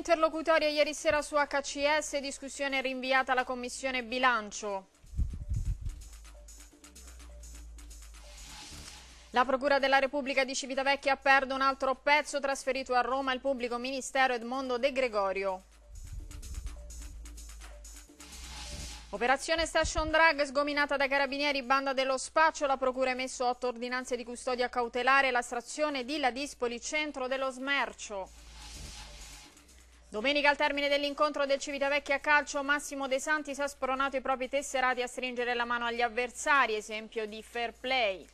interlocutoria ieri sera su HCS, discussione rinviata alla Commissione Bilancio. La Procura della Repubblica di Civitavecchia perde un altro pezzo trasferito a Roma al pubblico ministero Edmondo De Gregorio. Operazione Station Drag sgominata dai carabinieri, banda dello spaccio, la procura ha emesso otto ordinanze di custodia cautelare e l'astrazione di Ladispoli, centro dello smercio. Domenica al termine dell'incontro del Civitavecchia Calcio Massimo De Santi si ha spronato i propri tesserati a stringere la mano agli avversari, esempio di fair play.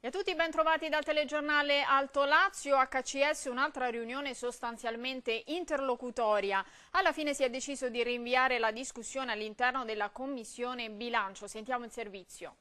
E a tutti ben trovati dal telegiornale Alto Lazio, HCS un'altra riunione sostanzialmente interlocutoria. Alla fine si è deciso di rinviare la discussione all'interno della Commissione Bilancio. Sentiamo il servizio.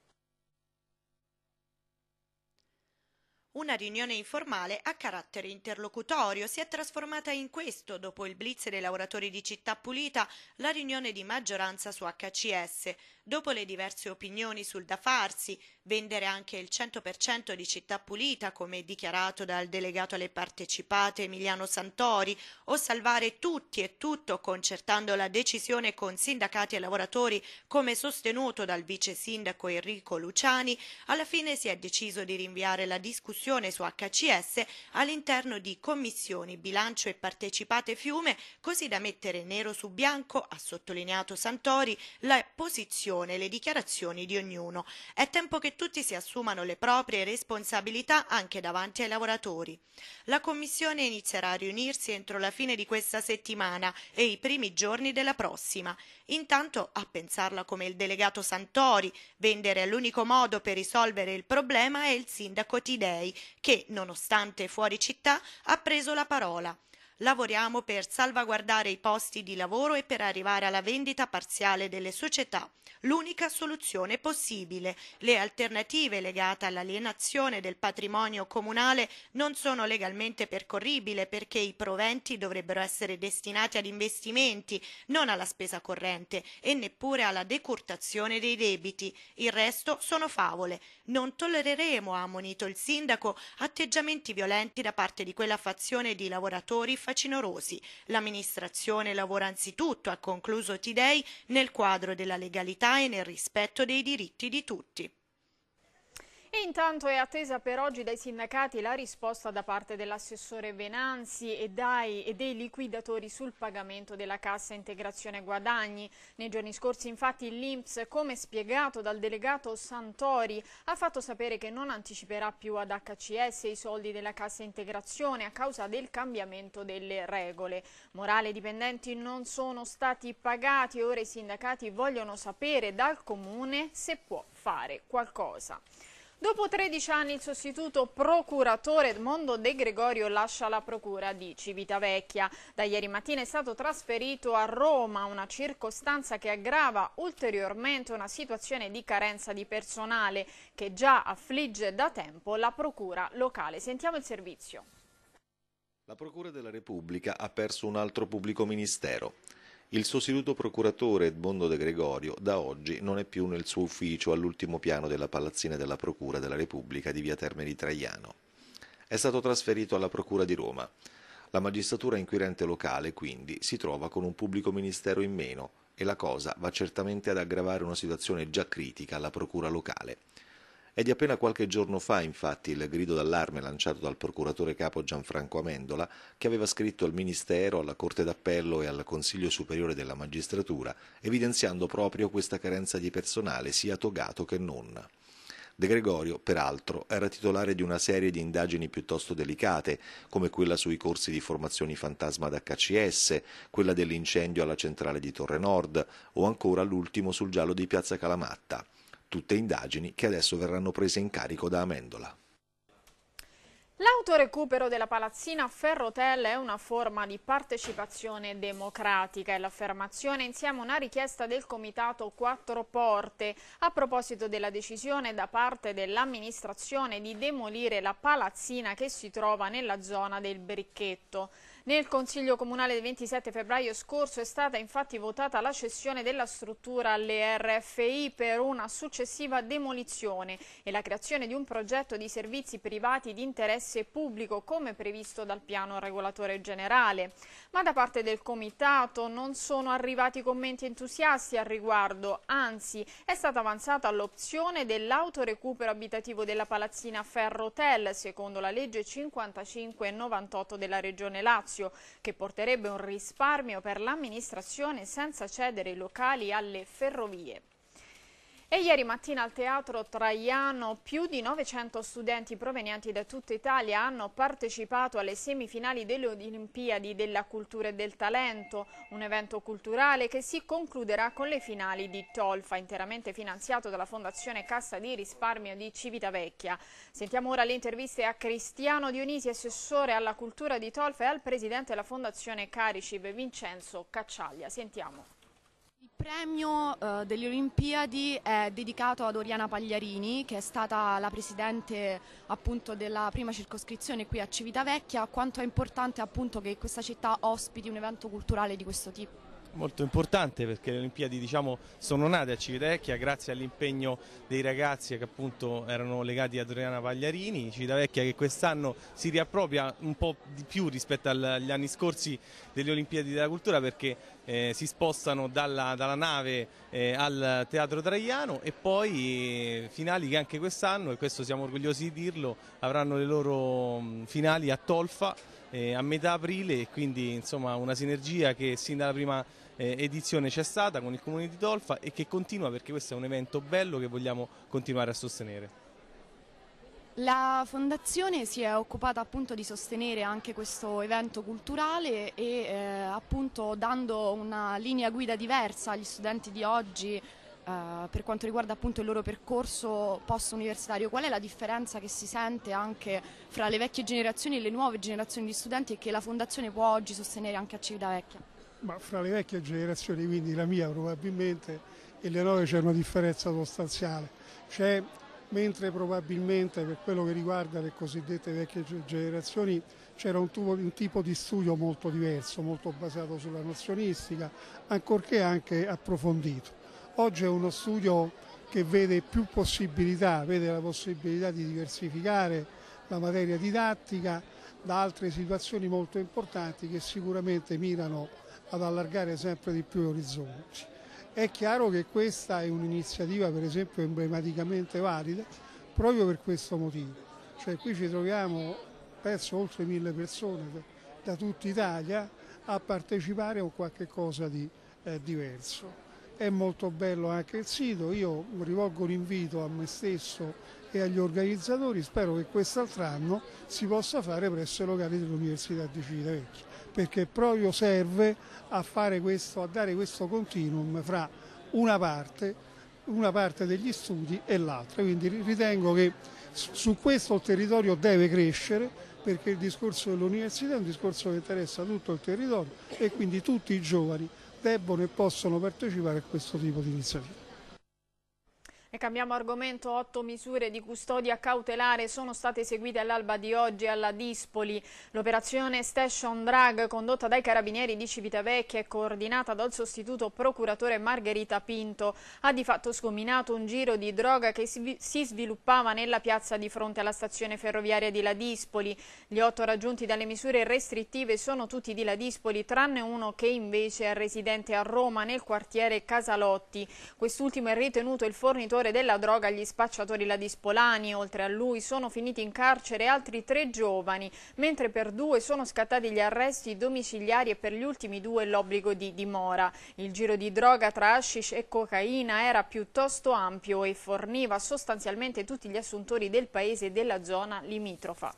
Una riunione informale a carattere interlocutorio si è trasformata in questo dopo il blitz dei lavoratori di Città Pulita, la riunione di maggioranza su HCS, dopo le diverse opinioni sul da farsi, vendere anche il 100% di Città Pulita come dichiarato dal delegato alle partecipate Emiliano Santori o salvare tutti e tutto concertando la decisione con sindacati e lavoratori come sostenuto dal vice sindaco Enrico Luciani, alla fine si è deciso di rinviare la discussione discussione su HCS all'interno di commissioni bilancio e partecipate fiume, così da mettere nero su bianco, ha sottolineato Santori, la posizione e le dichiarazioni di ognuno. È tempo che tutti si assumano le proprie responsabilità anche davanti ai lavoratori. La commissione inizierà a riunirsi entro la fine di questa settimana e i primi giorni della prossima. Intanto, a pensarla come il delegato Santori, vendere è l'unico modo per risolvere il problema è il sindaco Tidei, che nonostante fuori città ha preso la parola Lavoriamo per salvaguardare i posti di lavoro e per arrivare alla vendita parziale delle società, l'unica soluzione possibile. Le alternative legate all'alienazione del patrimonio comunale non sono legalmente percorribili perché i proventi dovrebbero essere destinati ad investimenti, non alla spesa corrente e neppure alla decurtazione dei debiti. Il resto sono favole. Non tollereremo, ha ammonito il sindaco, atteggiamenti violenti da parte di quella fazione di lavoratori facinorosi. L'amministrazione lavora anzitutto, ha concluso Tidei, nel quadro della legalità e nel rispetto dei diritti di tutti. E intanto è attesa per oggi dai sindacati la risposta da parte dell'assessore Venanzi e, dai, e, dei liquidatori sul pagamento della cassa integrazione guadagni. Nei giorni scorsi infatti l'Inps, come spiegato dal delegato Santori, ha fatto sapere che non anticiperà più ad HCS i soldi della cassa integrazione a causa del cambiamento delle regole. Morale i dipendenti non sono stati pagati e ora i sindacati vogliono sapere dal Comune se può fare qualcosa. Dopo 13 anni il sostituto procuratore Edmondo De Gregorio lascia la procura di Civitavecchia. Da ieri mattina è stato trasferito a Roma, una circostanza che aggrava ulteriormente una situazione di carenza di personale che già affligge da tempo la procura locale. Sentiamo il servizio. La Procura della Repubblica ha perso un altro pubblico ministero. Il sostituto procuratore Edmondo De Gregorio da oggi non è più nel suo ufficio all'ultimo piano della palazzina della Procura della Repubblica di via Termini Traiano. È stato trasferito alla Procura di Roma. La magistratura inquirente locale, quindi, si trova con un pubblico ministero in meno e la cosa va certamente ad aggravare una situazione già critica alla Procura locale. È di appena qualche giorno fa, infatti, il grido d'allarme lanciato dal procuratore capo Gianfranco Amendola, che aveva scritto al Ministero, alla Corte d'Appello e al Consiglio Superiore della Magistratura, evidenziando proprio questa carenza di personale, sia togato che non. De Gregorio, peraltro, era titolare di una serie di indagini piuttosto delicate, come quella sui corsi di formazioni fantasma d'HCS, quella dell'incendio alla centrale di Torre Nord o ancora l'ultimo sul giallo di Piazza Calamatta. Tutte indagini che adesso verranno prese in carico da Amendola. L'autorecupero della palazzina a Ferrotel è una forma di partecipazione democratica e l'affermazione insieme a una richiesta del comitato Quattro Porte a proposito della decisione da parte dell'amministrazione di demolire la palazzina che si trova nella zona del Bricchetto. Nel Consiglio Comunale del 27 febbraio scorso è stata infatti votata la cessione della struttura alle RFI per una successiva demolizione e la creazione di un progetto di servizi privati di interesse pubblico come previsto dal piano regolatore generale. Ma da parte del Comitato non sono arrivati commenti entusiasti al riguardo, anzi è stata avanzata l'opzione dell'autorecupero abitativo della palazzina Ferro Hotel secondo la legge 55 98 della Regione Lazio spazio che porterebbe un risparmio per l'amministrazione senza cedere i locali alle ferrovie. E ieri mattina al Teatro Traiano più di 900 studenti provenienti da tutta Italia hanno partecipato alle semifinali delle Olimpiadi della Cultura e del Talento, un evento culturale che si concluderà con le finali di Tolfa, interamente finanziato dalla Fondazione Cassa di Risparmio di Civitavecchia. Sentiamo ora le interviste a Cristiano Dionisi, assessore alla cultura di Tolfa e al presidente della Fondazione Caricib, Vincenzo Cacciaglia. Sentiamo premio eh, delle Olimpiadi è dedicato ad Oriana Pagliarini che è stata la presidente appunto, della prima circoscrizione qui a Civitavecchia, quanto è importante appunto, che questa città ospiti un evento culturale di questo tipo? Molto importante perché le Olimpiadi diciamo, sono nate a Civitavecchia grazie all'impegno dei ragazzi che appunto erano legati a Oriana Pagliarini, Civitavecchia che quest'anno si riappropria un po' di più rispetto agli anni scorsi delle Olimpiadi della Cultura perché eh, si spostano dalla, dalla nave eh, al Teatro Traiano e poi eh, finali che anche quest'anno, e questo siamo orgogliosi di dirlo, avranno le loro mm, finali a Tolfa eh, a metà aprile e quindi insomma una sinergia che sin dalla prima eh, edizione c'è stata con il comune di Tolfa e che continua perché questo è un evento bello che vogliamo continuare a sostenere. La fondazione si è occupata appunto di sostenere anche questo evento culturale e eh, appunto dando una linea guida diversa agli studenti di oggi eh, per quanto riguarda appunto il loro percorso post-universitario. Qual è la differenza che si sente anche fra le vecchie generazioni e le nuove generazioni di studenti e che la fondazione può oggi sostenere anche a Civitavecchia? Ma fra le vecchie generazioni, quindi la mia probabilmente, e le nuove c'è una differenza sostanziale. C'è mentre probabilmente per quello che riguarda le cosiddette vecchie generazioni c'era un, un, tipo di studio molto diverso, molto basato sulla nozionistica, ancorché anche approfondito. Oggi è uno studio che vede più possibilità, vede la possibilità di diversificare la materia didattica da altre situazioni molto importanti che sicuramente mirano ad allargare sempre di più gli orizzonti. È chiaro che questa è un'iniziativa per esempio emblematicamente valida proprio per questo motivo. Cioè qui ci troviamo, penso, oltre mille persone da, tutta Italia a partecipare a qualche cosa di eh, diverso. È molto bello anche il sito, io rivolgo l'invito a me stesso e agli organizzatori, spero che quest'altro anno si possa fare presso i locali dell'Università di Civitavecchia perché proprio serve a, questo, a dare questo continuum fra una parte, una parte degli studi e l'altra. Quindi ritengo che su questo il territorio deve crescere perché il discorso dell'università è un discorso che interessa tutto il territorio e quindi tutti i giovani debbono e possono partecipare a questo tipo di iniziativa. E cambiamo argomento, otto misure di custodia cautelare sono state eseguite all'alba di oggi alla Dispoli. L'operazione Station Drag condotta dai carabinieri di Civitavecchia e coordinata dal sostituto procuratore Margherita Pinto ha di fatto scominato un giro di droga che si sviluppava nella piazza di fronte alla stazione ferroviaria di Ladispoli. Gli otto raggiunti dalle misure restrittive sono tutti di Ladispoli, tranne uno che invece è residente a Roma nel quartiere Casalotti. Quest'ultimo è ritenuto il fornitore l'imprenditore della droga e spacciatori ladispolani. Oltre a lui sono finiti in carcere altri tre giovani, mentre per due sono scattati gli arresti domiciliari e per gli ultimi due l'obbligo di dimora. Il giro di droga tra hashish e cocaina era piuttosto ampio e forniva sostanzialmente tutti gli assuntori del paese e della zona limitrofa.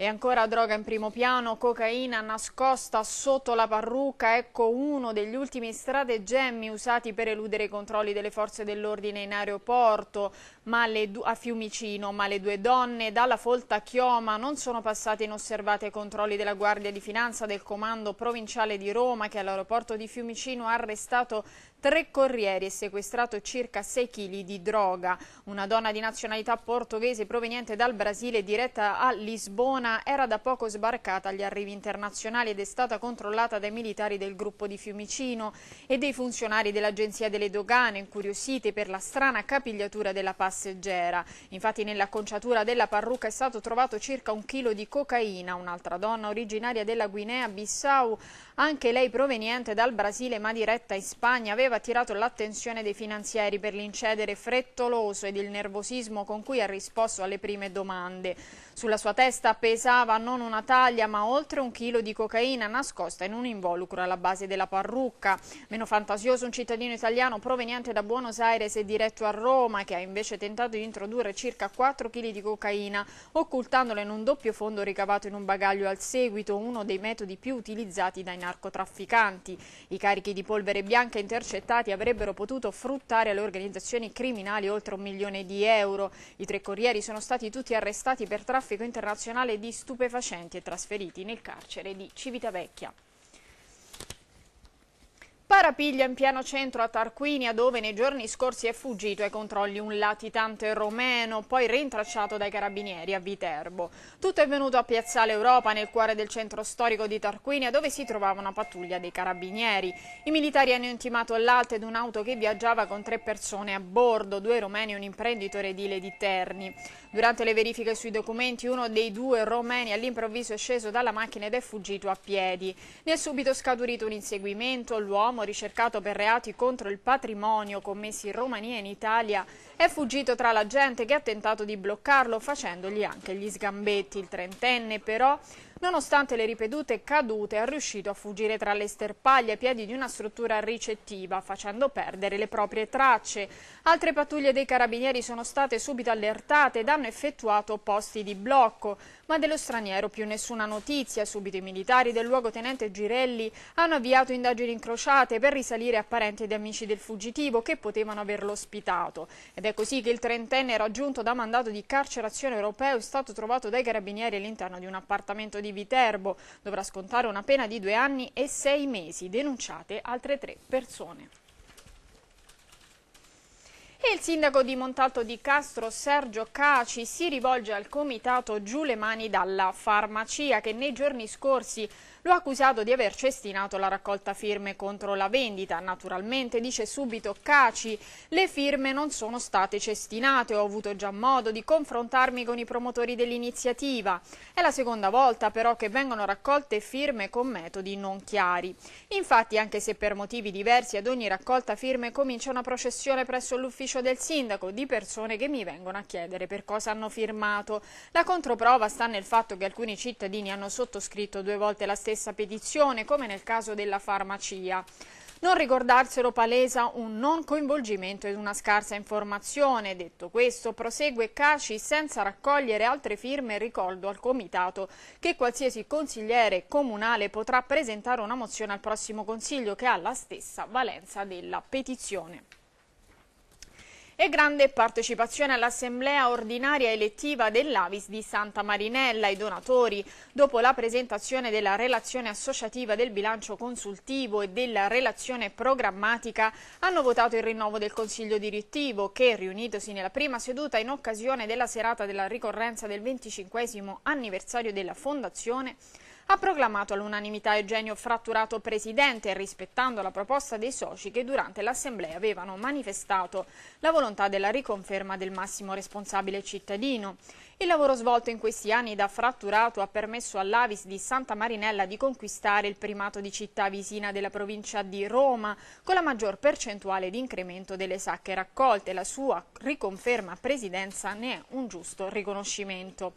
E ancora droga in primo piano, cocaina nascosta sotto la parrucca, ecco uno degli ultimi stratagemmi usati per eludere i controlli delle forze dell'ordine in aeroporto a Fiumicino, ma le due donne dalla folta chioma non sono passate inosservate ai controlli della Guardia di Finanza del Comando Provinciale di Roma che all'aeroporto di Fiumicino ha arrestato Tre corrieri e sequestrato circa 6 kg di droga. Una donna di nazionalità portoghese proveniente dal Brasile diretta a Lisbona era da poco sbarcata agli arrivi internazionali ed è stata controllata dai militari del gruppo di Fiumicino e dei funzionari dell'agenzia delle dogane incuriositi per la strana capigliatura della passeggera. Infatti nell'acconciatura della parrucca è stato trovato circa un chilo di cocaina. Un'altra donna originaria della Guinea-Bissau, anche lei proveniente dal Brasile ma diretta in Spagna, aveva aveva attirato l'attenzione dei finanzieri per l'incedere frettoloso ed il nervosismo con cui ha risposto alle prime domande. Sulla sua testa pesava non una taglia ma oltre un chilo di cocaina nascosta in un involucro alla base della parrucca. Meno fantasioso un cittadino italiano proveniente da Buenos Aires e diretto a Roma che ha invece tentato di introdurre circa 4 kg di cocaina occultandola in un doppio fondo ricavato in un bagaglio al seguito, uno dei metodi più utilizzati dai narcotrafficanti. I carichi di polvere bianca intercettati avrebbero potuto fruttare alle organizzazioni criminali oltre un milione di euro. I tre corrieri sono stati tutti arrestati per traffico traffico internazionale di stupefacenti e trasferiti nel carcere di Civitavecchia. Parapiglia in piano centro a Tarquinia dove nei giorni scorsi è fuggito ai controlli un latitante romeno poi rintracciato dai carabinieri a Viterbo. Tutto è venuto a Piazzale Europa nel cuore del centro storico di Tarquinia dove si trovava una pattuglia dei carabinieri. I militari hanno intimato l'alte di un'auto che viaggiava con tre persone a bordo, due romeni e un imprenditore edile di Terni. Durante le verifiche sui documenti uno dei due romeni all'improvviso è sceso dalla macchina ed è fuggito a piedi. Ne è subito scaturito un inseguimento, l'uomo uomo ricercato per reati contro il patrimonio commessi in Romania e in Italia è fuggito tra la gente che ha tentato di bloccarlo facendogli anche gli sgambetti. Il trentenne però Nonostante le ripetute cadute è riuscito a fuggire tra le sterpaglie ai piedi di una struttura ricettiva facendo perdere le proprie tracce. Altre pattuglie dei carabinieri sono state subito allertate ed hanno effettuato posti di blocco, ma dello straniero più nessuna notizia. Subito i militari del luogotenente Girelli hanno avviato indagini incrociate per risalire a parenti ed amici del fuggitivo che potevano averlo ospitato. Ed è così che il trentenne raggiunto da mandato di carcerazione europeo è stato trovato dai carabinieri all'interno di un appartamento di di Viterbo. Dovrà scontare una pena di due anni e sei mesi, denunciate altre tre persone. E il sindaco di Montalto di Castro, Sergio Caci, si rivolge al comitato Giù le mani dalla farmacia che nei giorni scorsi lo ha accusato di aver cestinato la raccolta firme contro la vendita. Naturalmente, dice subito Caci, le firme non sono state cestinate, ho avuto già modo di confrontarmi con i promotori dell'iniziativa. È la seconda volta però che vengono raccolte firme con metodi non chiari. Infatti, anche se per motivi diversi ad ogni raccolta firme comincia una processione presso l'ufficio del sindaco di persone che mi vengono a chiedere per cosa hanno firmato. La controprova sta nel fatto che alcuni cittadini hanno sottoscritto due volte la stessa stessa petizione, come nel caso della farmacia. Non ricordarselo palesa un non coinvolgimento ed una scarsa informazione. Detto questo, prosegue Caci senza raccogliere altre firme ricordo al Comitato che qualsiasi consigliere comunale potrà presentare una mozione al prossimo Consiglio che ha la stessa valenza della petizione e grande partecipazione all'assemblea ordinaria elettiva dell'Avis di Santa Marinella. I donatori, dopo la presentazione della relazione associativa del bilancio consultivo e della relazione programmatica, hanno votato il rinnovo del Consiglio direttivo che, riunitosi nella prima seduta in occasione della serata della ricorrenza del 25 anniversario della Fondazione, ha proclamato all'unanimità Eugenio Fratturato presidente, rispettando la proposta dei soci che durante l'assemblea avevano manifestato la volontà della riconferma del massimo responsabile cittadino. Il lavoro svolto in questi anni da Fratturato ha permesso all'Avis di Santa Marinella di conquistare il primato di città visina della provincia di Roma, con la maggior percentuale di incremento delle sacche raccolte. La sua riconferma presidenza ne è un giusto riconoscimento.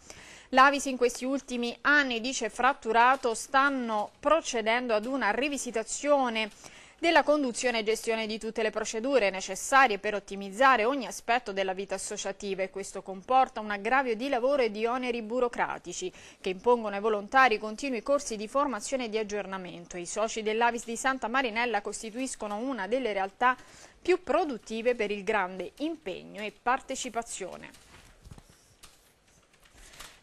L'Avis in questi ultimi anni, dice Fratturato, stanno procedendo ad una rivisitazione della conduzione e gestione di tutte le procedure necessarie per ottimizzare ogni aspetto della vita associativa e questo comporta un aggravio di lavoro e di oneri burocratici che impongono ai volontari continui corsi di formazione e di aggiornamento. I soci dell'Avis di Santa Marinella costituiscono una delle realtà più produttive per il grande impegno e partecipazione.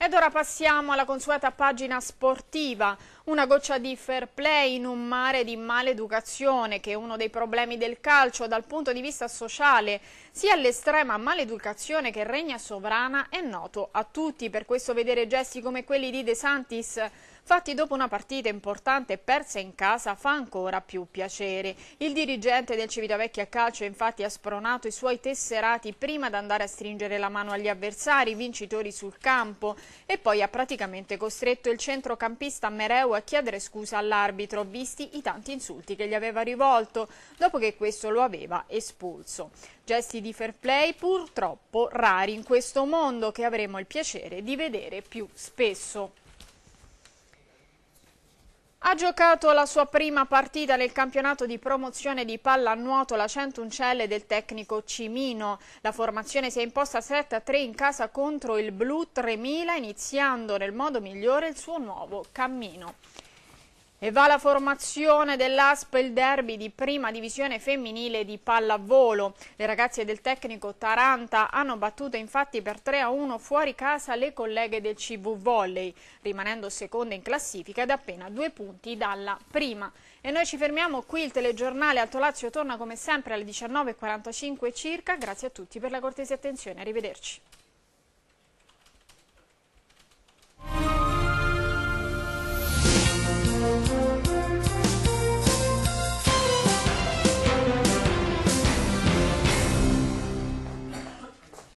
Ed ora passiamo alla consueta pagina sportiva. Una goccia di fair play in un mare di maleducazione che è uno dei problemi del calcio dal punto di vista sociale, sia l'estrema maleducazione che regna sovrana è noto a tutti, per questo vedere gesti come quelli di De Santis fatti dopo una partita importante persa in casa fa ancora più piacere. Il dirigente del Civitavecchia Calcio infatti ha spronato i suoi tesserati prima di andare a stringere la mano agli avversari, vincitori sul campo e poi ha praticamente costretto il centrocampista Mereu Leao a chiedere scusa all'arbitro, visti i tanti insulti che gli aveva rivolto, dopo che questo lo aveva espulso. Gesti di fair play purtroppo rari in questo mondo che avremo il piacere di vedere più spesso. Ha giocato la sua prima partita nel campionato di promozione di pallanuoto la Centuncelle del tecnico Cimino. La formazione si è imposta 7-3 in casa contro il Blu 3000 iniziando nel modo migliore il suo nuovo cammino. E va la formazione dell'ASP il derby di prima divisione femminile di pallavolo. Le ragazze del tecnico Taranta hanno battuto infatti per 3-1 a fuori casa le colleghe del CV Volley, rimanendo seconde in classifica ed appena due punti dalla prima. E noi ci fermiamo qui, il telegiornale Alto Lazio torna come sempre alle 19.45 circa. Grazie a tutti per la cortese attenzione, arrivederci. Thank you.